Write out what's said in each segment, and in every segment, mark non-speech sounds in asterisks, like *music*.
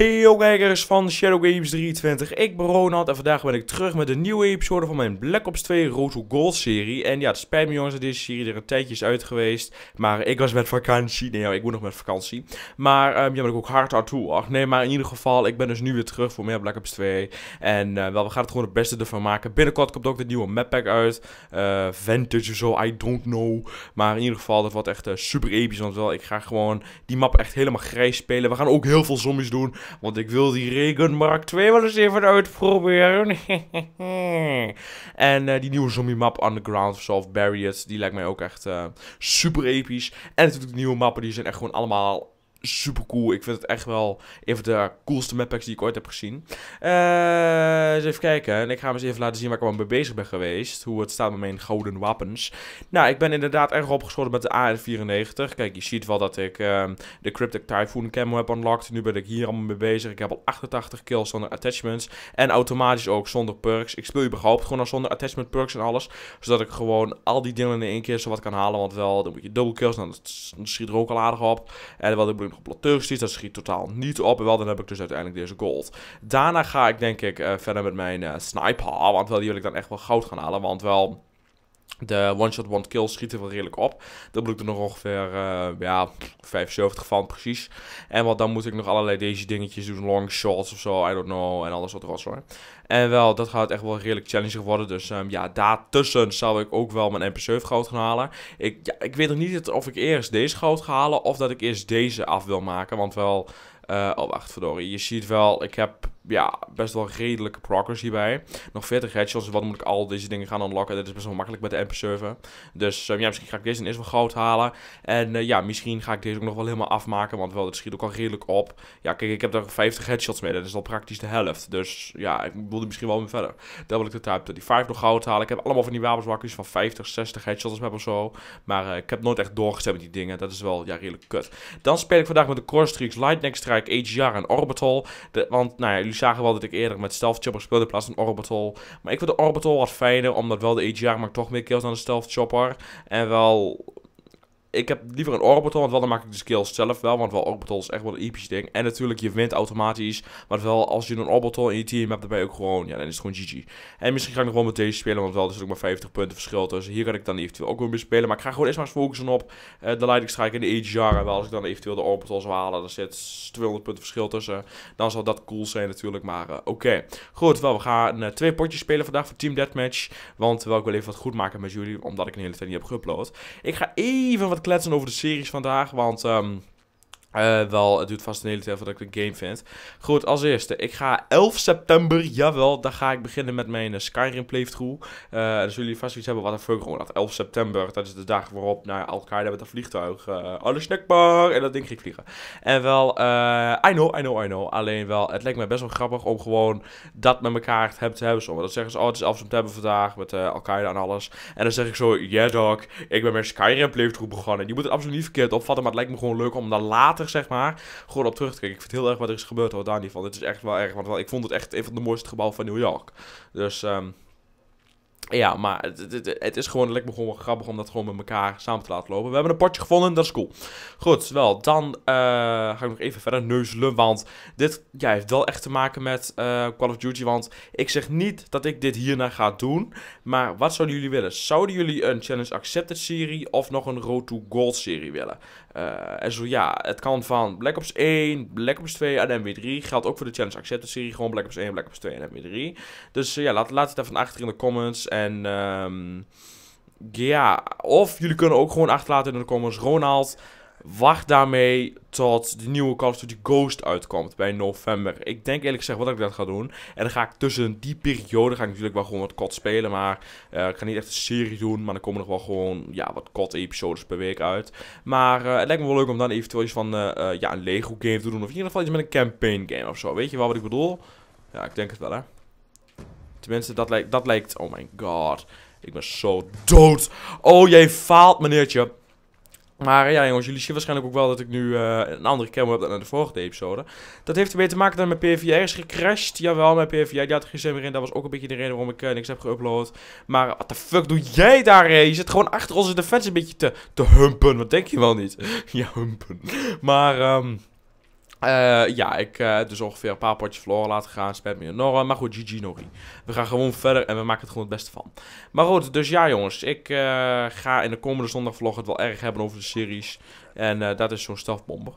Hey kijkers van Shadow Games 23, ik ben Ronald en vandaag ben ik terug met een nieuwe episode van mijn Black Ops 2 Road to Gold serie. En ja, het spijt me jongens, deze serie er een tijdje is uit geweest, maar ik was met vakantie. Nee, ik moet nog met vakantie. Maar um, ja, ben ik ook hard aan toe. Ach nee, maar in ieder geval, ik ben dus nu weer terug voor meer Black Ops 2. En eh, wel, we gaan het gewoon het beste ervan maken. Binnenkort komt ook de nieuwe map pack uit, uh, eh, Vantage of zo, I don't know. Maar in ieder geval, dat wordt echt uh, super episch, want wel, ik ga gewoon die map echt helemaal grijs spelen. We gaan ook heel veel zombies doen. Want ik wil die Regenmark Mark 2 wel eens even uitproberen. *laughs* en eh, die nieuwe zombie map Underground of Soft Barriers, die lijkt mij ook echt eh, super episch. En natuurlijk de nieuwe mappen, die zijn echt gewoon allemaal super cool. Ik vind het echt wel een van de coolste mappacks die ik ooit heb gezien. Uh, eens even kijken. En ik ga hem eens even laten zien waar ik al mee bezig ben geweest. Hoe het staat met mijn gouden wapens. Nou, ik ben inderdaad erg opgeschoten met de AR-94. Kijk, je ziet wel dat ik ehm, de Cryptic Typhoon camo heb unlocked. Nu ben ik hier allemaal mee bezig. Ik heb al 88 kills zonder attachments. En automatisch ook zonder perks. Ik speel überhaupt gewoon al zonder attachment perks en alles. Zodat ik gewoon al die dingen in één keer zo wat kan halen. Want wel, dan moet je dubbel kills. Nou, dan schiet er ook al aardig op. En wat ik nog Dat schiet totaal niet op. En wel, dan heb ik dus uiteindelijk deze gold. Daarna ga ik denk ik eh, verder met mijn eh, sniper. Want wel, die wil ik dan echt wel goud gaan halen. Want wel... De one-shot, one-kill schieten wel redelijk op. dat moet ik er nog ongeveer eh, ja, 75 van precies. En wat dan moet ik nog allerlei deze dingetjes doen. Long shots of zo, I don't know. En alles wat was hoor. En wel, dat gaat echt wel redelijk challenging worden. Dus um, ja, daartussen zou ik ook wel mijn MP7 goud gaan halen. Ik, ja, ik weet nog niet of ik eerst deze goud ga halen. Of dat ik eerst deze af wil maken. Want wel... Eh, oh, wacht, verdorie. Je ziet wel, ik heb ja, best wel redelijke progress hierbij. Nog 40 headshots, wat moet ik al deze dingen gaan unlocken? Dat is best wel makkelijk met de empire server. Dus ehm, ja, misschien ga ik deze eerst wel goud halen. En eh, ja, misschien ga ik deze ook nog wel helemaal afmaken, want wel, het schiet ook al redelijk op. Ja, kijk, ik heb daar 50 headshots mee, dat is al praktisch de helft. Dus ja, ik wilde misschien wel weer verder. Dan wil ik de Type 35 nog goud halen. Ik heb allemaal van die wapens van 50, 60 headshots heb of zo. Maar eh, ik heb nooit echt doorgezet met die dingen. Dat is wel, ja, redelijk kut. Dan speel ik vandaag met de Core Streaks, Lightning Strike, AGR en Orbital. want, nou ja, jullie zagen wel dat ik eerder met Stealth Chopper speelde in plaats van Orbital. Maar ik vond de Orbital wat fijner, omdat wel de AGR maar toch meer kills dan de Stealth Chopper. En wel ik heb liever een orbital, want wel, dan maak ik de skills zelf wel. Want wel, orbital is echt wel een episch ding. En natuurlijk, je wint automatisch. Maar wel, als je een orbital in je team hebt, dan ben je ook gewoon, ja, dan is het gewoon GG. En misschien ga ik nog wel met deze spelen, want wel, er zit ook maar 50 punten verschil. Dus hier kan ik dan eventueel ook weer mee spelen. Maar ik ga gewoon eerst maar eens focussen op uh, de Lightning Strike en de AGR. En wel, als ik dan eventueel de orbital zou halen, dan zit 200 punten verschil tussen. Dan zal dat cool zijn natuurlijk, maar eh, oké. Goed, wel, we gaan eh, twee potjes spelen vandaag voor Team Deathmatch. Want wel, ik wil even wat goed maken met jullie, omdat ik een hele tijd niet heb geüpload. Ik ga even wat kletsen over de series vandaag. Want um, eh, wel, het duurt vast een hele tijd voordat ik de game vind. Goed, als eerste, ik ga 11 september, jawel, daar ga ik beginnen met mijn eh, Skyrim playthrough. Uh, eh, dan dus zullen jullie vast iets hebben, wat er fuck, gewoon 11 september, dat is de dag waarop naar nou, Al-Qaeda met een vliegtuig, alle snackbar, en dat ding ging vliegen. En wel, I know, I know, I know, alleen wel, het lijkt me best wel grappig om gewoon dat met elkaar te hebben. Te hebben. dat zeggen ze, oh, het is 11 september vandaag, met Al-Qaeda en alles. En dan zeg ik zo, yeah dog, ik ben met Skyrim playthrough begonnen. Je moet het absoluut niet verkeerd opvatten, maar het lijkt me gewoon leuk om dan later zeg maar. Gewoon op terug te kijken. Ik vind heel erg wat er is gebeurd hoor, daar ieder van. Het is echt wel erg, want wel, ik vond het echt een van de mooiste gebouwen van New York. Dus... Um, ja, maar het, is gewoon lekker gewoon grappig om dat gewoon met elkaar samen te laten lopen. We hebben een potje gevonden, dat is cool. Goed, wel, dan eh, ga ik nog even verder neuzelen, want dit ja, heeft wel echt te maken met eh, Call of Duty. Want ik zeg niet dat ik dit hierna ga doen, maar wat zouden jullie willen? Zouden jullie een Challenge Accepted serie of nog een Road to Gold serie willen? Eh, en zo ja, het kan van Black Ops 1, Black Ops 2 en MW3. Geldt ook voor de Challenge Accept serie. Gewoon Black Ops 1, Black Ops 2 en MW3. Dus eh, ja, laat, laat het even achter in de comments. En um, ja, of jullie kunnen ook gewoon achterlaten in de comments. Ronald, Wacht daarmee tot de nieuwe Call of Duty Ghost uitkomt bij november. Ik denk eerlijk gezegd wat ik dat ga doen. En dan ga ik tussen die periode ga ik natuurlijk wel gewoon wat kot spelen. Maar eh, ik ga niet echt een serie doen. Maar dan komen er wel gewoon ja, wat kot episodes per week uit. Maar eh, het lijkt me wel leuk om dan eventueel iets van eh, ja, een Lego game te doen. Of in ieder geval iets met een campaign game of zo. Weet je wel wat ik bedoel? Ja, ik denk het wel hè. Tenminste, dat lijkt, dat lijkt... Oh my god. Ik ben zo dood. Oh, jij faalt meneertje. Maar ja, jongens, jullie zien waarschijnlijk ook wel dat ik nu eh, een andere camera heb dan in de vorige episode. Dat heeft ermee te maken dat mijn PVR. is gecrashed. Jawel, mijn PVR. die had geen zin meer in. Dat was ook een beetje de reden waarom ik eh, niks heb geüpload. Maar wat de fuck doe jij daar? Hè? Je zit gewoon achter onze defensie een beetje te, te humpen. Wat denk je wel niet? *laughs* ja, humpen. Maar, ehm... Uh, ja, ik uh, dus ongeveer een paar potjes verloren laten gaan. Spijt me enorm. Maar goed, GG Nori. We gaan gewoon verder en we maken het gewoon het beste van. Maar goed, dus ja jongens. Ik eh, ga in de komende zondagvlog het wel erg hebben over de series. En dat is zo'n stafbomber.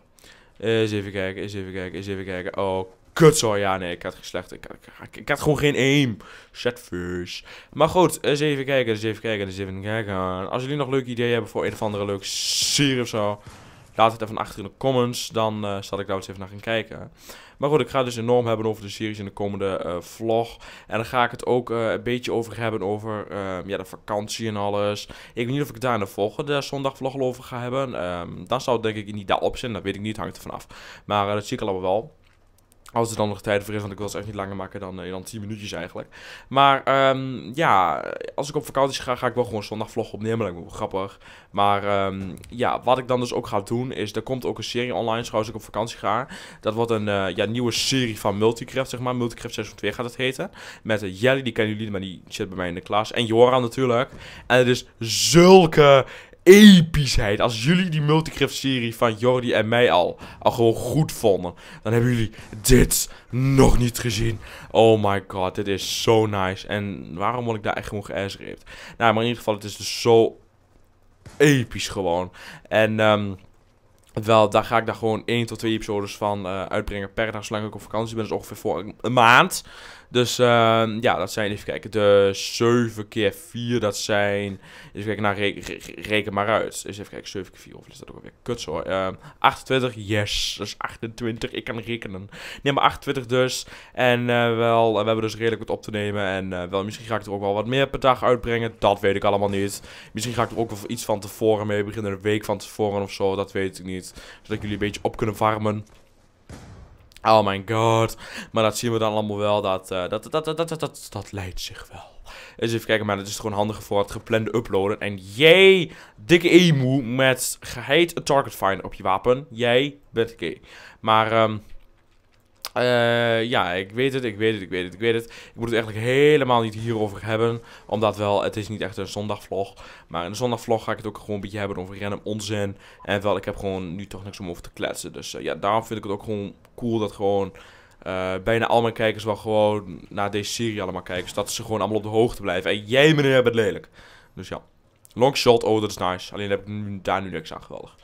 Eens even kijken, eens even kijken, eens even kijken. Oh, kut zo. Ja, nee, ik had geslecht. Ik, ik, ik, had gewoon geen aim. Set Maar goed, eens even kijken, eens even kijken, eens even kijken. Als jullie nog leuke ideeën hebben voor een of andere leuke serie of zo... Laat het even achter in de comments. Dan eh, zal ik daar eens even naar gaan kijken. Maar goed, ik ga het dus enorm hebben over de series in de komende eh, vlog. En dan ga ik het ook eh, een beetje over hebben over ehm, ja, de vakantie en alles. Ik weet niet of ik daar in de volgende zondagvlog over ga hebben. Ehm, dan zou het denk ik niet daarop zijn. Dat weet ik niet, hangt er vanaf. Maar dat zie ik allemaal wel. Als er dan nog tijd voor is, want ik wil het echt niet langer maken dan, eh, dan 10 minuutjes eigenlijk. Maar ehm, ja, als ik op vakantie ga, ga ik wel gewoon zondag vlog opnemen. Dat lijkt grappig. Maar ehm, ja, wat ik dan dus ook ga doen, is er komt ook een serie online dus als ik op vakantie ga. Dat wordt een eh, ja, nieuwe serie van Multicraft, zeg maar. Multicraft seizoen 2 gaat het heten. Met eh, Jelly, die kennen jullie, maar die zit bij mij in de klas. En Joran natuurlijk. En het is zulke epischheid. Als jullie die Multicraft-serie van Jordi en mij al, al gewoon goed vonden, dan hebben jullie dit nog niet gezien. Oh my god, dit is zo nice. En waarom word ik daar echt gewoon geësreept? Nou, maar in ieder geval, het is dus zo episch gewoon. En... Ehm, wel, daar ga ik daar gewoon 1 tot 2 episodes van eh, uitbrengen per dag, zolang ik op vakantie ben. Dus ongeveer voor een maand. Dus ehm, ja, dat zijn, even kijken, de 7 keer 4, dat zijn, even kijken, naar reken maar uit. Dus even kijken, 7 keer 4, of is dat ook weer kut hoor. 28, ehm, yes, dat is 28, ik kan rekenen. Nee, maar 28 dus. En eh, wel, we hebben dus redelijk wat op te nemen. En eh, wel, misschien ga ik er ook wel wat meer per dag uitbrengen, dat weet ik allemaal niet. Misschien ga ik er ook wel iets van tevoren mee beginnen, een week van tevoren of zo, dat weet ik niet. Zodat jullie een beetje op kunnen varmen. Oh my god. Maar dat zien we dan allemaal wel. Dat, eh, dat, dat, dat, dat, dat, dat leidt zich wel. Eens dus even kijken, maar dat is gewoon handig voor het geplande uploaden. En jij, dikke emu met geheid target finder op je wapen. Jij bent gay. Maar, ehm uh, ja, ik weet het, ik weet het, ik weet het, ik weet het. Ik moet het eigenlijk helemaal niet hierover hebben. Omdat wel, het is niet echt een zondagvlog. Maar in een zondagvlog ga ik het ook gewoon een beetje hebben over random onzin. En wel, ik heb gewoon nu toch niks om over te kletsen. Dus eh, ja, daarom vind ik het ook gewoon cool dat gewoon... Uh, bijna al mijn kijkers wel gewoon naar deze serie allemaal kijken. Zodat ze gewoon allemaal op de hoogte blijven. En jij meneer het lelijk. Dus ja. Long shot, oh dat is nice. Alleen heb ik daar nu niks aan geweldig.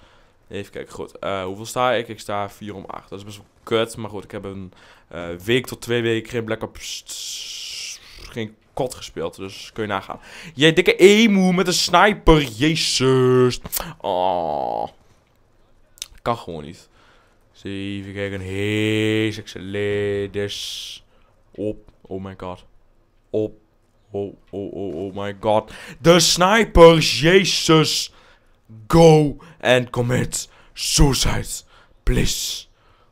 Even kijken, goed. Eh, hoeveel sta ik? Ik sta 4 om 8. Dat is best wel kut. Maar goed, ik heb een eh, week tot twee weken geen Black Ops... Geen kot gespeeld. Dus kun je nagaan. Jij dikke emu met een sniper. Jezus. Oh. kan gewoon niet. Even kijken. Hees. Excelledes. Op. Oh my god. Op. Oh, oh, oh, oh my god. De sniper. Jezus. Go and commit suicide. Please.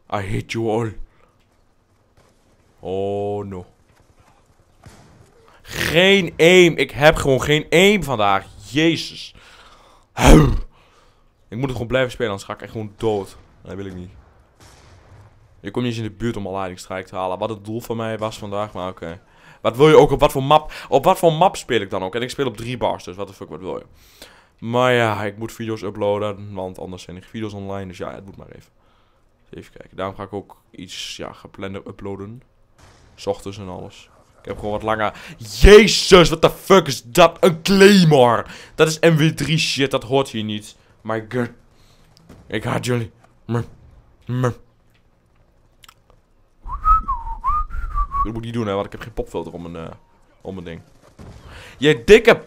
I hate you all. Oh no. Geen aim. Ik heb gewoon geen aim vandaag. Jezus. Ik moet het gewoon blijven spelen, anders ga ik echt gewoon dood. Dat wil ik niet. Je komt niet eens in de buurt om al leidingstrijk te halen. Wat het doel van mij was vandaag, maar oké. Wat wil je ook? Op wat voor map? Op wat voor map speel ik dan ook? En ik speel op drie bars, dus wat de fuck, wat wil je? Maar ja, ik moet video's uploaden, want anders zijn er video's online. Dus ja, het moet maar even. Dus even kijken. Daarom ga ik ook iets ja, gepland uploaden. S ochtends en alles. Ik heb gewoon wat langer... Jezus, wat de fuck is dat? Een claymore! Dat is MW3 shit, dat hoort hier niet. My god. Ik haat jullie. Mm. Mm. Dat moet ik niet doen, hè, want ik heb geen popfilter om mijn, eh, om mijn ding. Jij dikke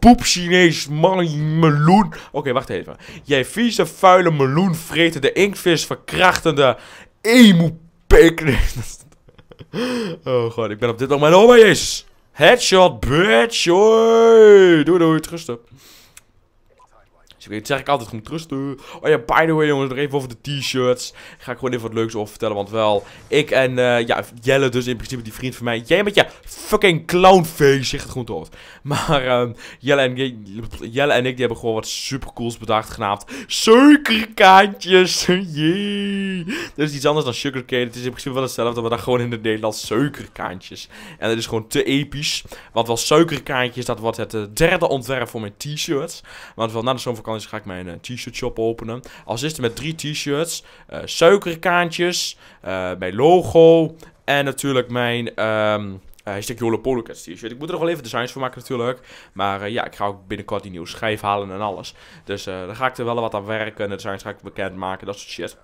poep Chinees man, meloen. Oké, wacht even. Jij vieze, vuile, de inktvis verkrachtende emu *laughs* oh god, ik ben op dit moment... Oh mijn Headshot, bitch. Doe, Doei, doei. up zeg ik altijd gewoon trusten. Oh ja, by the way jongens, nog even over de t-shirts. Ga ik gewoon even wat leuks over vertellen, want wel... Ik en, eh, ja, Jelle dus in principe, die vriend van mij. Jij met je fucking clownface, zegt het gewoon dood. Maar ehm, Jelle, en, Jelle en ik, die hebben gewoon wat supercools bedacht, genaamd suikerkaantjes. je. Dat is iets anders dan sugarcane. Het is in principe wel hetzelfde, maar dan gewoon in het Nederlands suikerkaantjes. En dat is gewoon te episch. Want wel suikerkaantjes, dat wordt het eh, derde ontwerp voor mijn t-shirts. Want wel na de zomervakantie dus ga ik mijn eh, t-shirt shop openen. Al het met drie t-shirts, uh, eh, suikerkaantjes, eh, mijn logo en natuurlijk mijn... Um, uh, hashtag t-shirt. Ik moet er nog wel even designs voor maken natuurlijk. Maar ja, ik ga ook binnenkort die nieuwe schijf halen en alles. Dus uh, daar ga ik er wel wat aan werken. De designs ga ik bekendmaken, dat soort shit.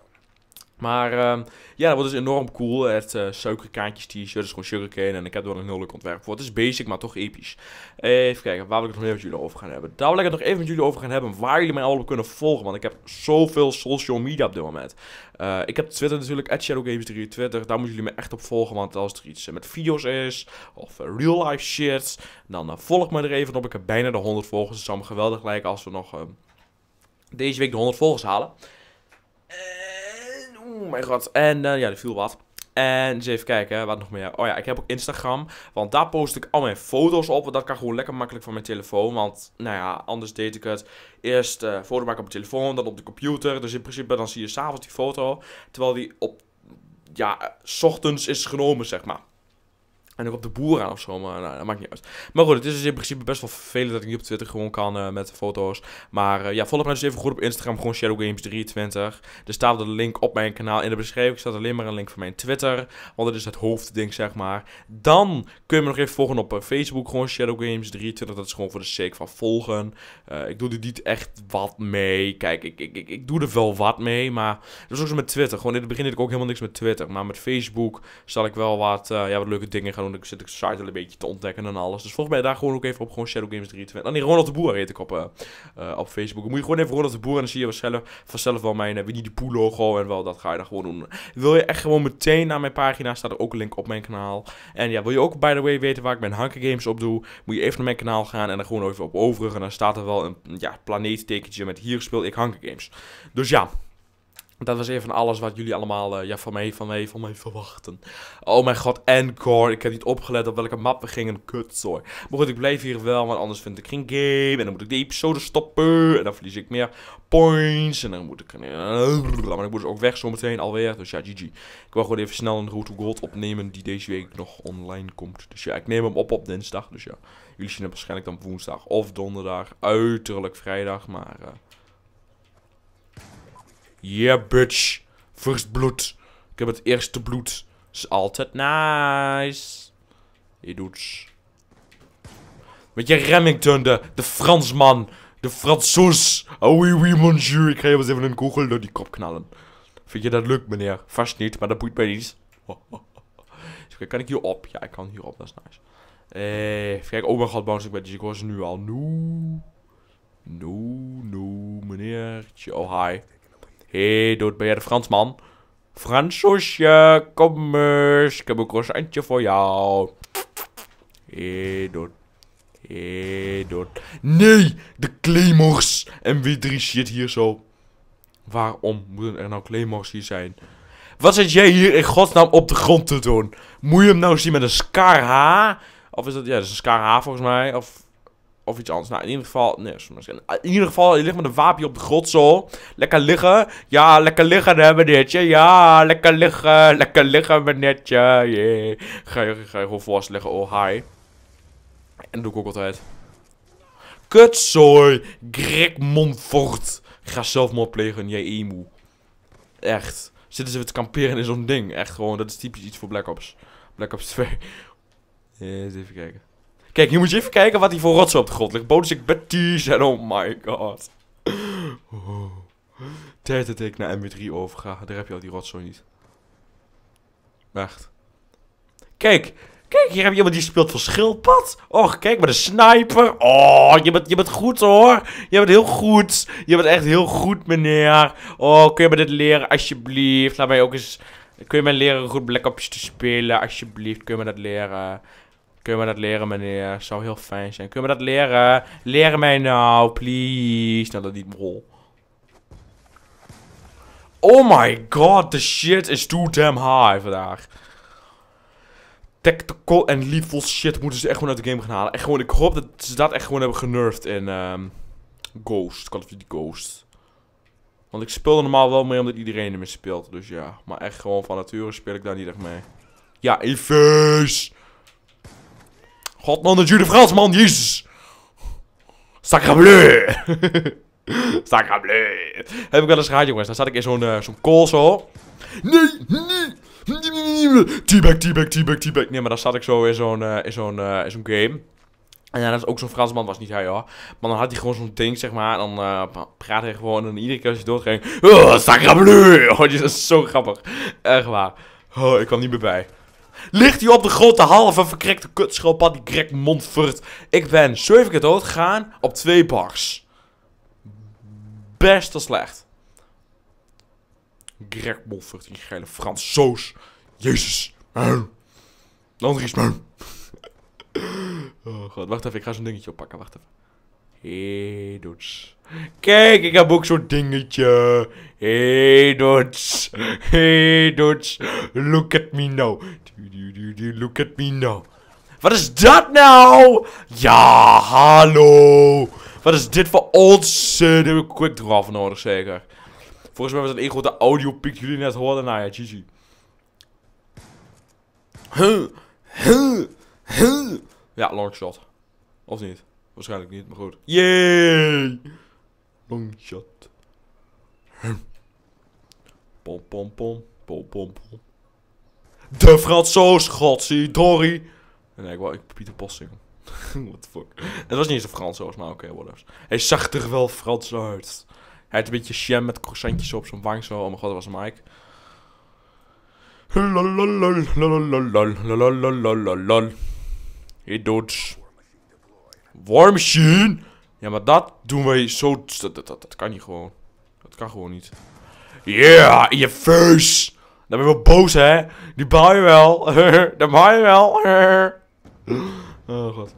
Maar ehm, ja, dat wordt dus enorm cool. Het eh, suikerkaartjes t-shirt is gewoon sugarcane. En ik heb er wel een heel leuk ontwerp voor. Het is basic, maar toch episch. Even kijken, waar wil ik het nog even met jullie over gaan hebben? Daar wil ik het nog even met jullie over gaan hebben. Waar jullie mij allemaal op kunnen volgen. Want ik heb zoveel social media op dit moment. Eh, ik heb Twitter natuurlijk, ShadowGames3 Twitter. Daar moeten jullie me echt op volgen. Want als er iets eh, met video's is, of real life shit, dan volg me er even op. Ik heb bijna de 100 volgers. Het zou me geweldig lijken als we nog ehm, deze week de 100 volgers halen. Eh oh mijn god. En eh, ja, er viel wat. En eens even kijken, wat nog meer. Oh ja, ik heb ook Instagram. Want daar post ik al mijn foto's op. Want dat kan gewoon lekker makkelijk van mijn telefoon. Want, nou ja, anders deed ik het. Eerst uh, foto maken op mijn telefoon, dan op de computer. Dus in principe dan zie je s'avonds die foto. Terwijl die op, ja, eh, s ochtends is genomen, zeg maar. En ook op de boer aan of zo, maar nou, dat maakt niet uit. Maar goed, het is dus in principe best wel vervelend dat ik niet op Twitter gewoon kan uh, met foto's. Maar eh, ja, volg mij dus even goed op Instagram, gewoon Shadow Games 23 Er staat de link op mijn kanaal in de beschrijving. staat alleen maar een link van mijn Twitter, want dat is het hoofdding, zeg maar. Dan kun je me nog even volgen op eh, Facebook, gewoon Shadow Games 23 Dat is gewoon voor de sake van volgen. ik doe er niet echt wat mee. Kijk, ik, ik, ik, ik doe er wel wat mee, maar dat is ook zo met Twitter. Gewoon in het begin deed ik ook helemaal niks met Twitter. Maar met Facebook zal ik wel wat, ja, wat leuke dingen gaan doen. En ik zit ik site een beetje te ontdekken en alles. Dus volg mij daar gewoon ook even op gewoon Shadow Games 23. En die nee, Ronald de Boer heet ik op, eh, eh, op Facebook. moet je gewoon even Ronald de Boer en dan zie je vanzelf, vanzelf wel mijn eh, Winnie de pool logo en wel dat ga je dan gewoon doen. Wil je echt gewoon meteen naar mijn pagina, staat er ook een link op mijn kanaal. En ja, wil je ook by the way weten waar ik mijn Hunger Games op doe, moet je even naar mijn kanaal gaan en dan gewoon even op overige. En dan staat er wel een ja, planeettekentje met hier speel ik Hunger Games. Dus ja, dat was even alles wat jullie allemaal eh, ja, van, mij, van, mij, van mij verwachten. Oh mijn god, Encore. Ik heb niet opgelet op welke map we gingen. Kutzooi. Maar goed, ik blijf hier wel, want anders vind ik geen game. En dan moet ik die episode stoppen. En dan verlies ik meer points. En dan moet ik... Eh, maar ik moet dus ook weg zometeen alweer. Dus ja, GG. Ik wil gewoon even snel een Route to Gold opnemen die deze week nog online komt. Dus ja, ik neem hem op op dinsdag. Dus ja, jullie zien hem waarschijnlijk dan woensdag of donderdag. Uiterlijk vrijdag, maar... Eh, Yeah, bitch. First bloed. Ik heb het eerste bloed. Is altijd nice. Je doet. Met je Remington, de, de Fransman. De Fransoes. Oh oui, oui, monsieur. Ik ga je eens even een kogel door die kop knallen. Vind je dat lukt, meneer? Vast niet, maar dat boeit mij niet. *laughs* kan ik hier op? Ja, ik kan hier op. Dat is nice. Eh, kijk, Oh mijn god, bounce ik ben. Dus ik was nu al. nu, nu, nu, meneertje. Oh, hi. Hé, hey, doet jij de Fransman. Fransosje, kom eens. Ik heb een croissantje voor jou. Hé, hey, doet. Hé, hey, Nee, de Claymores. En wie drie shit hier zo. Waarom moeten er nou Claymores hier zijn? Wat zit jij hier in godsnaam op de grond te doen? Moet je hem nou zien met een scar H? Of is dat, ja, dat is een scar H volgens mij. Of of iets anders. Nou, in ieder geval, nee, misschien. Ah, in ieder geval, je ligt met een wapen op de zo, Lekker liggen. Ja, lekker liggen, hè, meneertje. Ja, lekker liggen. Lekker liggen, meneertje. Yeah. Ga, je, ga je gewoon vast liggen. Oh, hi. En dat doe ik ook altijd. Kutzooi. Greg Montfort. Ga maar plegen, jij emu. Echt. Zitten ze weer te kamperen in zo'n ding. Echt gewoon, dat is typisch iets voor Black Ops. Black Ops 2. *laughs* Eens even kijken. Kijk, hier moet je even kijken wat hij voor rotsen op de grond ligt. ik Betties en oh my god. Oh. Tijd dat ik naar MW3 overga. Daar heb je al die rotzooi niet. Wacht. Kijk, kijk, hier heb je iemand die speelt voor schildpad. Och, kijk, maar de sniper. Oh, je bent, je bent goed hoor. Je bent heel goed. Je bent echt heel goed, meneer. Oh, kun je me dit leren, alsjeblieft? Laat mij ook eens... Kun je mij leren goed Ops te spelen, alsjeblieft? Kun je me dat leren? Kun je me dat leren, meneer? Zou heel fijn zijn. Kun je me dat leren? Leer mij nou, please. Nou, dat niet, rol. Oh my god, the shit is too damn high vandaag. Tactical en lethal shit moeten ze echt gewoon uit de game gaan halen. Echt gewoon, ik hoop dat ze dat echt gewoon hebben genurfd in um, Ghost. Call of Duty Ghost. Want ik speel er normaal wel mee omdat iedereen ermee speelt. Dus ja, maar echt gewoon van nature speel ik daar niet echt mee. Ja, Yves! God, man, de Jules Frans, man, jezus. Sacrebleu. *laughs* Sacrebleu. Heb ik wel eens gehad, jongens. Dan zat ik in zo'n uh, zo'n call zo. Nee, nee. Teabag, back teabag, back Nee, maar dan zat ik zo in zo'n eh, in eh, in game. En ja, dat is ook zo'n Fransman, was niet hij hoor. Maar dan had hij gewoon zo'n ding, zeg maar. En dan uh, praatte hij gewoon. En iedere keer als je doodging. Oh, sacrebleu. *laughs* Oh, dat is zo grappig. Echt waar. Oh, ik kwam niet meer bij. Ligt hij op de grote halve verkrekte kutschilpad, die Greg Montfort. Ik ben 7 keer dood gegaan op twee bars. Best wel slecht. Greg Montfort, die geile Fransoos. Jezus. Landries. oh god, wacht even, ik ga zo'n dingetje oppakken, wacht even. Dutch, Kijk, ik heb ook zo'n dingetje. Hey Hey Dutch, Look at me now. Look at me now. Wat is dat nou? Ja, hallo. Wat is dit voor onzin? heb ik quick draw nodig, zeker. Volgens mij was een één grote audiopiek jullie net hoorden. Nou ja, GG. Huh. Huh. Huh. Ja, shot. Of niet? Waarschijnlijk niet, maar goed. Yay! Long shot. Hm. Pom pom pom. Pom pom pom. De Fransoos, godzijdorie. Nee, ik wou ik Pieter Post zingen. *laughs* What the fuck. Het was niet eens een Fransoos, maar oké, okay, whatever. Hij zag er wel Frans uit. Hij had een beetje sham met croissantjes op zijn wang zo. Oh mijn god, dat was Mike. Lalalalalalalalalalalalal. He doet. War machine. Ja, maar dat doen wij zo... Dat, dat, dat kan niet gewoon. Dat kan gewoon niet. Yeah, in je face. Dan ben je wel boos, hè? Die baal je wel. *laughs* Dat baal je wel. *laughs* oh, god.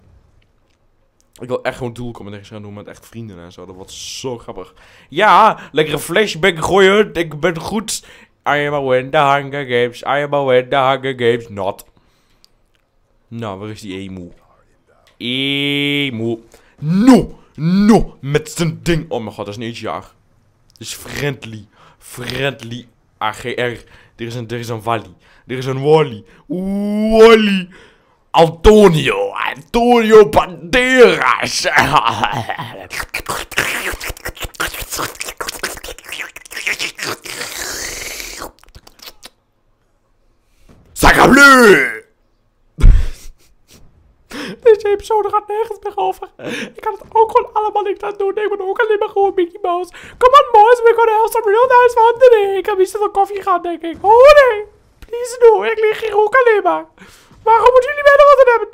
Ik wil echt gewoon doelcommentarissen gaan doen met echt vrienden en zo. Dat was zo grappig. Ja, lekkere flashback gooien. Ik ben goed. I am win the Hunger Games. I am win the Hunger Games. Not. Nou, waar is die emu? Emo. No! No! Met zijn ding. Oh mijn god, dat is een AGR. Dat is friendly. Friendly AGR. Er is een, er is een Wally. Er is een Wally. Wally. Antonio. Antonio Banderas. Sacable! Deze episode gaat nergens meer over. Ik kan het ook gewoon allemaal niet aan doen. Ik ben ook alleen maar gewoon Mickey Mouse. Come on, boys, we kunnen have some real nice fun today. Ik heb iets van koffie gehad, denk ik. Oh nee, please no. Ik lig hier ook alleen maar. Waarom moeten jullie mij nog wat hebben?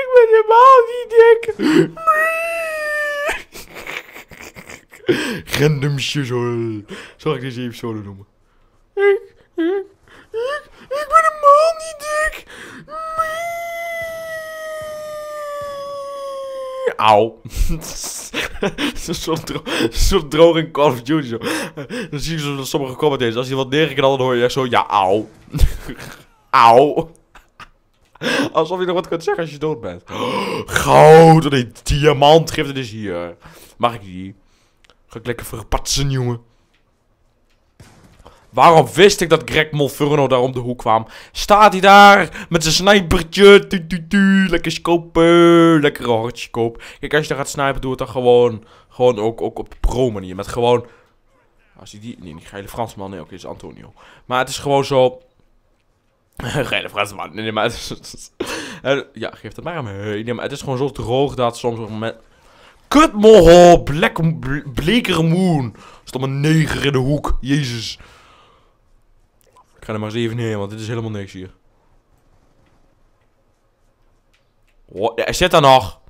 Ik ben helemaal niet dik. Random hoor. Zal ik deze episode noemen? Ik, ik, ik, ik helemaal niet dik. Auw. *laughs* Zo'n soort, dro soort droge Call of Duty. Zo. Dan zie je zo sommige commentators. Als je wat neergeknald dan hoor je echt zo... Ja, auw. *laughs* auw. Alsof je nog wat kunt zeggen als je dood bent. *gasps* Goud. een diamant. Geef het eens hier. Mag ik die? Ga ik lekker verpatsen, jongen. Waarom wist ik dat Greg Molfurno daar om de hoek kwam? Staat hij daar met zijn snipertje. Tu, tu, tu, lekker scopen. Lekker koop. Kijk, als je daar gaat snipen, doe het dan gewoon, gewoon ook, ook op pro manier. Met gewoon... Als hij die... Nee, die geile Fransman. Nee, oké, okay, is Antonio. Maar het is gewoon zo... *laughs* geile Fransman. Nee, maar het is... ja, geef het maar aan Nee, maar het is gewoon zo droog dat soms... Met... Kut, mohol. Bleker Moon. Stond een neger in de hoek. Jezus. Ik ga er maar eens even neer, want dit is helemaal niks hier. Oh, hij zit daar nog.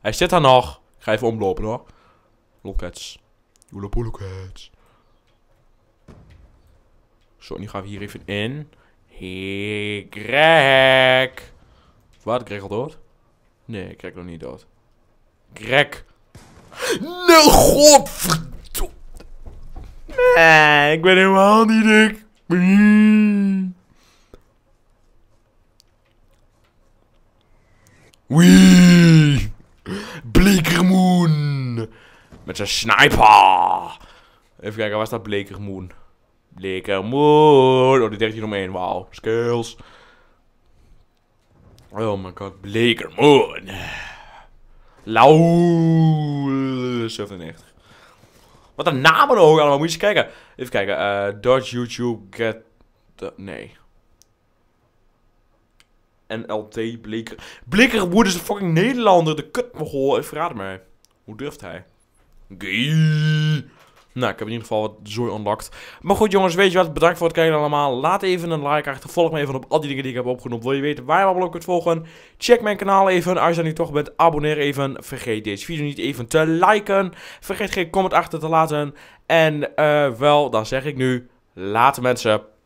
Hij zit daar nog. Ik ga even omlopen hoor. Lokets. Joelopolokets. Zo, nu gaan we hier even in. Hee, Greg. Wat, Greg al dood? Nee, krijg nog niet dood. Greg. Nee, godverdomme. Nee, ik ben helemaal niet dik. Wee! Blekermoen! Met zijn sniper! Even kijken, waar staat Blekermoen? Blekermoen! Oh, die 13 omheen. Wauw, skills. Oh my god, Blekermoen! Lauw! 97. Wat een namen ook allemaal. Moet je eens kijken. Even kijken. Uh, eh, Dutch YouTube get... The... nee. NLT Blikker. hoe is dus een fucking Nederlander. De kut Even raad mij. Hoe durft hij? Gee. Nou, ik heb in ieder geval wat zooi unlocked. Maar goed jongens, weet je wat? Bedankt voor het kijken allemaal. Laat even een like achter. Volg me even op al die dingen die ik heb opgenoemd. Wil je weten waar je allemaal op kunt volgen? Check mijn kanaal even. Als je er nu toch bent, abonneer even. Vergeet deze video niet even te liken. Vergeet geen comment achter te laten. En eh, wel, dan zeg ik nu, later mensen.